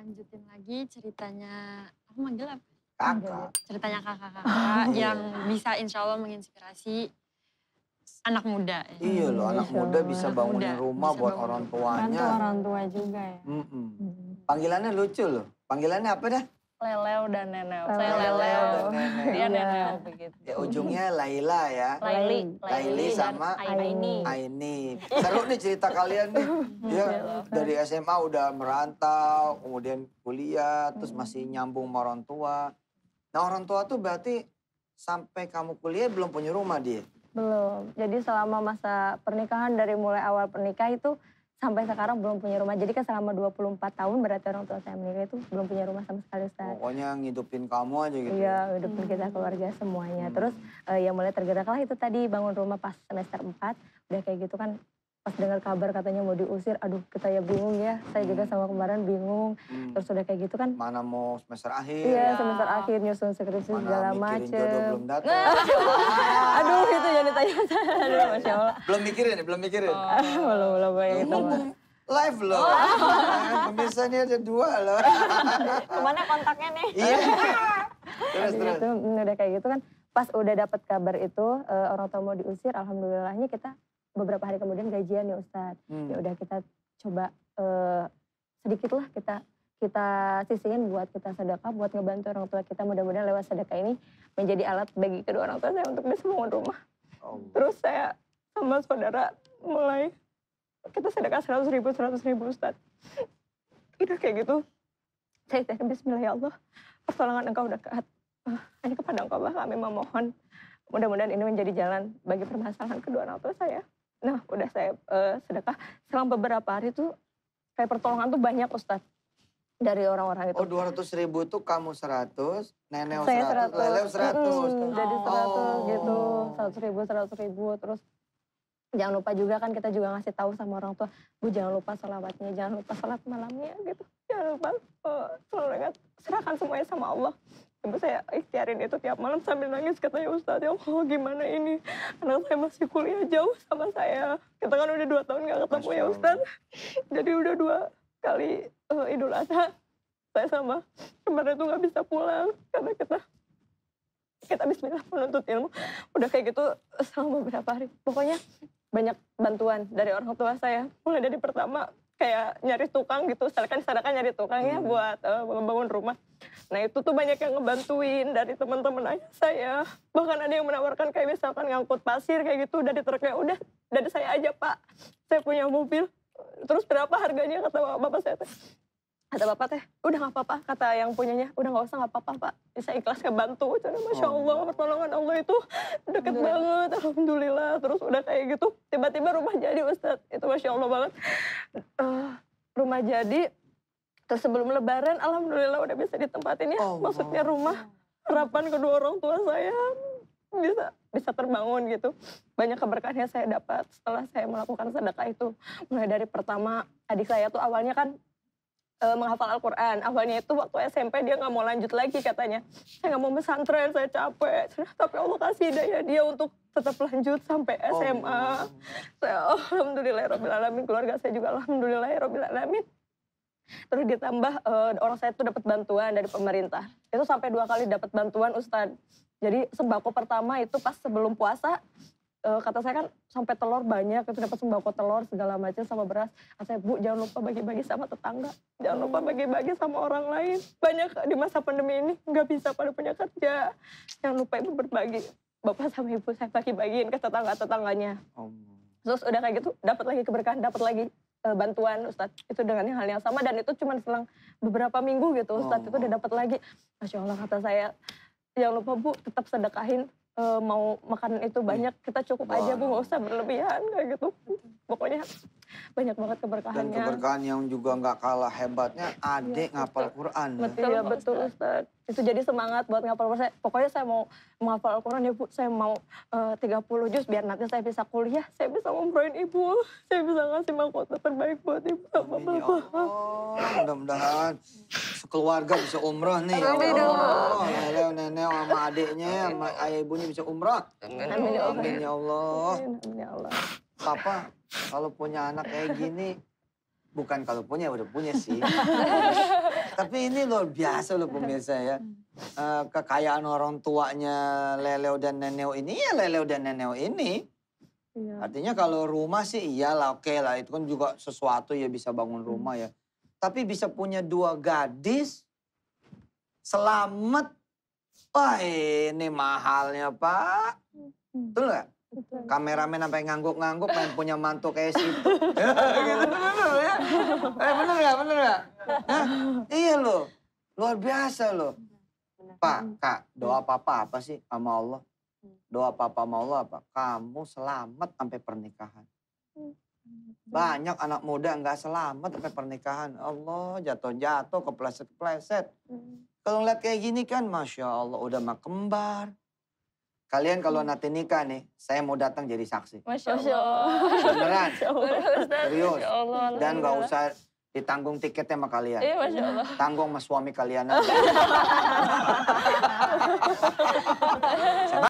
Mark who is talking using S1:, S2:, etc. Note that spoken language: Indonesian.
S1: lanjutin lagi ceritanya, aku manggil apa? Kakak. Ya. Ceritanya kakak-kakak oh, yang iya. bisa insya Allah menginspirasi anak muda. Ya. Iya loh, anak insya muda
S2: bisa anak bangunin muda, rumah bisa buat bangun. orang tuanya.
S1: Bantu orang tua juga ya.
S2: Mm -mm. Panggilannya lucu loh. Panggilannya apa dah?
S1: Leleo dan Neneo. Leleo Dian iya. dan
S2: Ya, ujungnya Laila ya. Laili. Laili iya. sama Aini. Aini. Seru nih cerita kalian nih. Ya, dari SMA udah merantau, kemudian kuliah, terus masih nyambung sama orang tua. Nah orang tua tuh berarti sampai kamu kuliah belum punya rumah dia?
S1: Belum. Jadi selama masa pernikahan dari mulai awal pernikah itu sampai sekarang belum punya rumah. Jadi kan selama 24 tahun berarti orang tua saya menikah itu belum punya rumah sama sekali Ustaz.
S2: Pokoknya ngidupin kamu aja gitu. Iya, hidupin ya. hmm.
S1: kita keluarga semuanya. Hmm. Terus uh, eh, yang mulai tergerak lah itu tadi bangun rumah pas semester 4. Udah kayak gitu kan pas dengar kabar katanya mau diusir, aduh kita ya bingung ya. Saya juga hmm. sama kemarin bingung.
S2: Hmm. Terus udah kayak gitu kan. Mana mau semester akhir. Iya, ya. semester akhir
S1: nyusun skripsi segala macem. belum
S2: datang. aduh, pertanyaan dulu, Masya Allah. Belum mikirin, belum mikirin. Oh. belum, belum gitu. Live loh. Oh. Pemirsa ada dua loh. Kemana
S1: kontaknya nih? Iya.
S2: terus, terus. Itu, udah kayak
S1: gitu kan, pas udah dapat kabar itu eh, orang tua mau diusir, alhamdulillahnya kita beberapa hari kemudian gajian ya Ustadz. Hmm. Ya udah kita coba uh, sedikit lah kita kita sisihin buat kita sedekah, buat ngebantu orang tua kita. Mudah-mudahan lewat sedekah ini menjadi alat bagi kedua orang tua saya untuk bisa membangun rumah. Terus saya sama saudara mulai kita sedekah seratus ribu, seratus ribu Ustaz. Udah kayak gitu. Saya teh bismillah ya Allah, pertolongan engkau udah dekat. Ah, hanya kepada engkau lah kami memohon. Mudah-mudahan ini menjadi jalan bagi permasalahan kedua orang tua saya. Nah udah saya uh, sedekah. Selang beberapa hari tuh kayak pertolongan tuh banyak Ustadz dari orang-orang itu. Oh,
S2: 200 ribu tuh kamu 100, nenek 100, Saya 100 lele 100.
S1: Hmm, jadi 100 gitu, 100 ribu, 100 ribu. Terus jangan lupa juga kan kita juga ngasih tahu sama orang tua, Bu jangan lupa selawatnya, jangan lupa salat malamnya gitu. Jangan lupa uh, eh, selalu ingat, serahkan semuanya sama Allah. Ibu saya ikhtiarin itu tiap malam sambil nangis katanya Ustadz ya Allah gimana ini anak saya masih kuliah jauh sama saya. Kita kan udah dua tahun gak ketemu ya Ustadz. Jadi udah dua kali uh, Idul Adha saya sama kemarin itu nggak bisa pulang karena kita kita Bismillah menuntut ilmu udah kayak gitu selama beberapa hari pokoknya banyak bantuan dari orang tua saya mulai dari pertama kayak nyari tukang gitu sedangkan sedangkan nyari tukang ya hmm. buat uh, membangun rumah nah itu tuh banyak yang ngebantuin dari teman-teman ayah saya bahkan ada yang menawarkan kayak misalkan ngangkut pasir kayak gitu dari terkaya udah dari saya aja pak saya punya mobil terus berapa harganya kata bapak saya teh kata bapak teh udah nggak apa-apa kata yang punyanya udah nggak usah nggak apa-apa pak ya, saya ikhlas kebantu karena masya oh, allah iya. pertolongan allah itu deket iya. banget alhamdulillah terus udah kayak gitu tiba-tiba rumah jadi ustadz itu masya allah banget uh, rumah jadi terus sebelum lebaran alhamdulillah udah bisa ditempatin ya maksudnya rumah harapan kedua orang tua saya bisa bisa terbangun gitu. Banyak keberkahan yang saya dapat setelah saya melakukan sedekah itu. Mulai dari pertama adik saya tuh awalnya kan e, menghafal Al-Quran. Awalnya itu waktu SMP dia nggak mau lanjut lagi katanya. Saya nggak mau pesantren, saya capek. Tapi Allah kasih daya dia untuk tetap lanjut sampai SMA. Oh. Saya oh, alhamdulillah alamin keluarga saya juga alhamdulillah alamin terus ditambah uh, orang saya itu dapat bantuan dari pemerintah itu sampai dua kali dapat bantuan Ustadz jadi sembako pertama itu pas sebelum puasa uh, kata saya kan sampai telur banyak itu dapat sembako telur segala macam sama beras kata saya bu jangan lupa bagi-bagi sama tetangga jangan lupa bagi-bagi sama orang lain banyak di masa pandemi ini nggak bisa pada punya kerja jangan lupa ibu berbagi bapak sama ibu saya bagi-bagiin ke tetangga tetangganya terus udah kayak gitu dapat lagi keberkahan dapat lagi uh, bantuan Ustadz itu dengan hal yang sama dan itu cuma selang beberapa minggu gitu Ustadz oh. itu udah dapat lagi Masya Allah kata saya jangan lupa Bu tetap sedekahin uh, mau makan itu banyak iya. kita cukup oh. aja Bu nggak usah berlebihan kayak gitu pokoknya banyak banget keberkahan Dan keberkahan
S2: yang juga nggak kalah hebatnya iya, adik ya, ngapal Quran. Betul, ya, betul Ustaz.
S1: Itu jadi semangat buat ngapal Quran. Pokoknya saya mau menghafal quran ya Bu. Saya mau eh, uh, 30 juz biar nanti saya bisa kuliah. Saya bisa ngobrolin Ibu.
S2: Saya bisa ngasih mahkota terbaik buat Ibu Amin Ya Allah, mudah-mudahan sekeluarga bisa umroh nih. Ya, ya Allah. Nenek, nenek sama adiknya, ya sama ayah ibunya bisa umroh. Amin ya Allah. Amin ya Allah. Ya Papa, kalau punya anak kayak gini bukan kalau punya udah punya sih. Tapi ini luar biasa loh pemirsa ya. Eh, kekayaan orang tuanya Leleo dan Neneo ini ya Leleo dan Neneo ini. Iya. Artinya kalau rumah sih iyalah oke okay lah itu kan juga sesuatu ya bisa bangun rumah ya. Tapi bisa punya dua gadis selamat. Wah ini mahalnya pak. Hmm. Betul gak? kameramen sampai ngangguk-ngangguk pengen punya mantu kayak situ. gitu bener ya? Eh, bener gak? Bener gak? Iya loh. Luar biasa loh. Pak, Kak, doa papa apa sih sama Allah? Doa papa sama Allah apa? Kamu selamat sampai pernikahan. Banyak anak muda nggak selamat sampai pernikahan. Allah jatuh-jatuh, kepleset-kepleset. Hmm. Kalau ngeliat kayak gini kan, Masya Allah udah mah kembar, Kalian kalau hmm. nanti nikah nih, saya mau datang jadi saksi. Masya Allah. Beneran. Serius. Dan gak usah ditanggung tiketnya sama kalian. Iya, Masya Allah. Tanggung sama suami kalian.